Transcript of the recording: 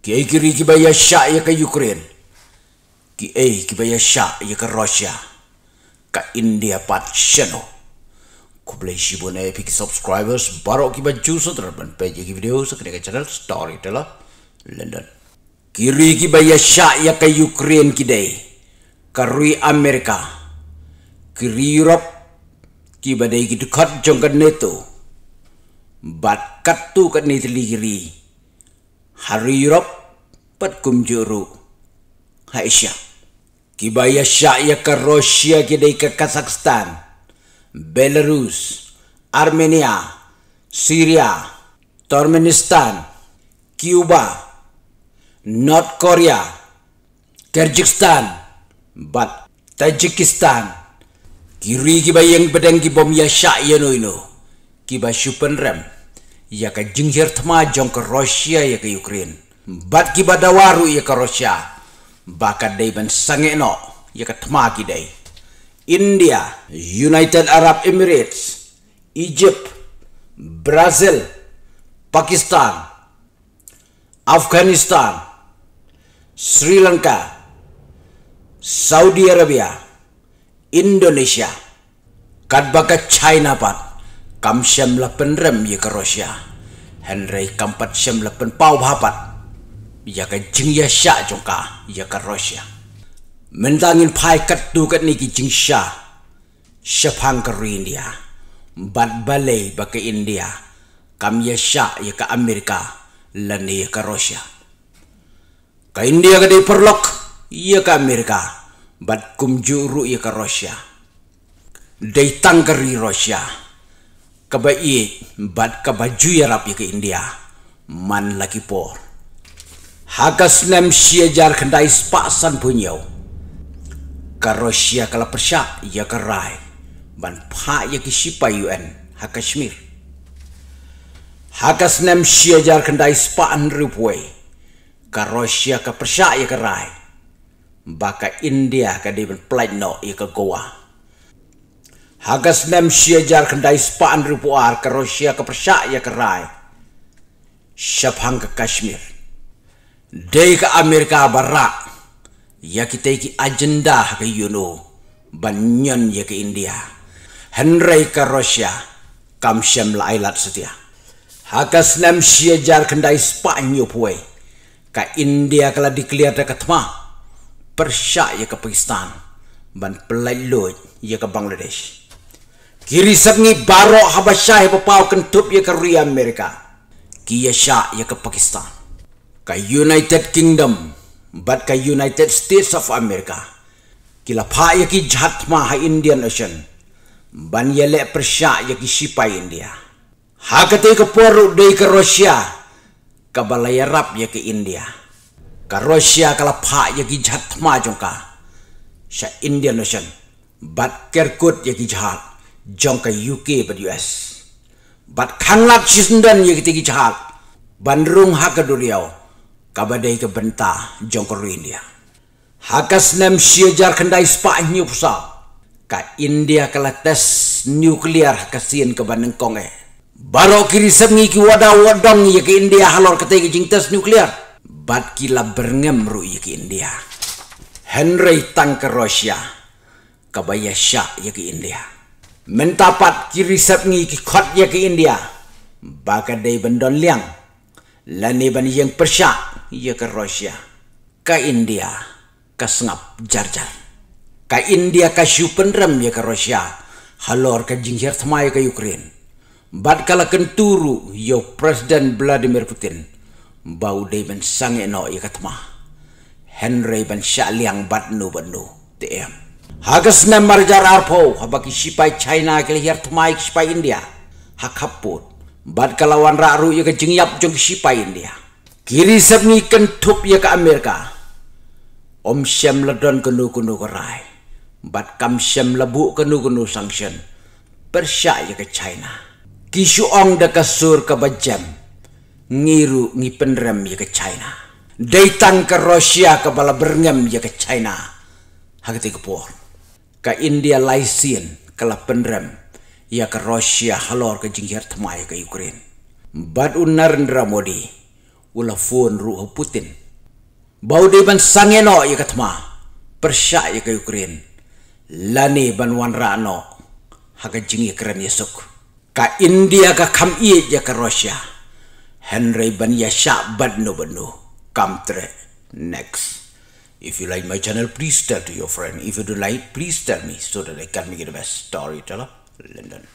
Ki ai kiri ki baya syak ya ke Ukraine. Ki ai ki baya syak ya ke Russia. Ka India Pat Shano. Ku boleh sibun ai pi subscribers baru ki baju sutra ban page ki video sekedek channel Storyteller London. Kiri ki baya syak ya ke Ukraine ki dei. Kari Amerika. Kiri Europe. Ki badai ki dekat jongkan neto. Bat katu kat neto ligiri. Kiri hari rob pat kumjuru. juru haisha kibaya sya ya ke rusia ke ke kazakhstan belarus armenia syria turkmenistan cuba north korea kyrgyzstan bat tajikistan kiri kibaya yang bedeng kibom ya sya ya no ino kibaya supenrem rem ia ke jengjir tema jong ke Rusia ia ke Ukraine. Bat ki bada waru ia ke Rusia. bakat day ben sange no ia ke tema ki day. India, United Arab Emirates, Egypt, Brazil, Pakistan, Afghanistan, Sri Lanka, Saudi Arabia, Indonesia, kat baka China pat kam sem la pen rem ye ka rosia hen rei kam pat sem la pen pau ba pat ya ka jing ya sha jong ka ya ka rosia men dang in phai kat tu kat ni ki jing sha sha phang ka ri india bat balai ba ka india kam ya sha ya ka america la ni ya ka rosia ka india ka dei perlok ya ka america bat kum juru ya ka rosia dei tang rosia kabait bat kabaju ya rap ke India man lagi por hakas nem siajar kendai spasan punyau karosia kala persyak ya kerai ban pha ya ki sipa UN hakashmir hakas nem siajar kendai spaan ripwe karosia ka persyak ya kerai baka India ka di plate no ya ke goa Hagas nem si ajar kendai sepaan rupuar ke Rusia ke Persak ya ke Rai. Syabhang ke Kashmir. Dei ke Amerika Barak. Ya kita iki agenda ke Yunus. Banyan ya ke India. Henry ke Rusia. Kamsyam la ailat setia. Hagas nem si ajar kendai sepaan yupuwe. Ka India kalau dikelihat ke temah. Persak ya ke Pakistan. Ban pelailut ya ke Bangladesh. Kiri sengi barok habasyah berpau kentup ia ke Ria Amerika. Kia syak ia ke Pakistan. Ke United Kingdom. Bat ke United States of America. Kila pak ia ke jatma ha Indian Ocean. Ban ia lek persyak ia ke Sipai India. Ha ketika ke Poru dari ke Rusia. Ke Balai Arab ia ke India. Ke Rusia kala pak ia ke jatma jongka. Sya Indian Ocean. Bat kerkut ia ke jahat jong ke UK ba US bat khanglak chisndan ye kita tigi chak banrung hak ke duriau ka badai ke benta jong ke India hakas ke snem shi jar khandai spa nyu pusa ka India ke lates nuklear ha ke sien ke baneng kong e baro kiri semngi ki wada wadong ye ke India halor ke tigi jingtes nuklear, bat kila berngem ru ye ke India Henry tang ke Rusia, kabaya syak ye ke India mentapat kiri risap ngi ki khot ye ki india baka dei ban liang lani ni ban yang persia ya ke Rusia, ka india ka sengap jar jar ka india ka shupen ram ye ke Rusia, halor ka jingher thmai ke ukraine bad kala kenturu yo Presiden vladimir putin bau day ban sangi no ye ka henry ban sha liang bat nu ban nu te em Hagas nemar Marjar arpo habaki sipai China ke lihir tumai sipai India. Hakaput bad kalawan ra ru ye kejing yap jong sipai India. Kiri sabni kentup ye ke Amerika. Om Syam ledon kenu kenu kerai. Bad kam Syam lebu kenu kenu sanction. Persia ye ke China. Kisu ong de kasur ke bajam. Ngiru ngipenrem ye ke China. Daitan ke Rusia ke bala berngem ye ke China. Hagati kepuh ka India laisin ka la penrem ya ka Russia halor ka jingir temai ka Ukraine. Bad un Narendra Modi ula fon ru Putin. Bau de ban sangeno ya ka tema persya ya ka Ukraine. Lani ban wan ra no ha ka jingir kren yesuk. Ka India ka kam i ya ka Russia. Henry ban ya sya bad no bad no. Come next. If you like my channel, please tell to your friend. If you do like, please tell me so that I can make it the best storyteller, London.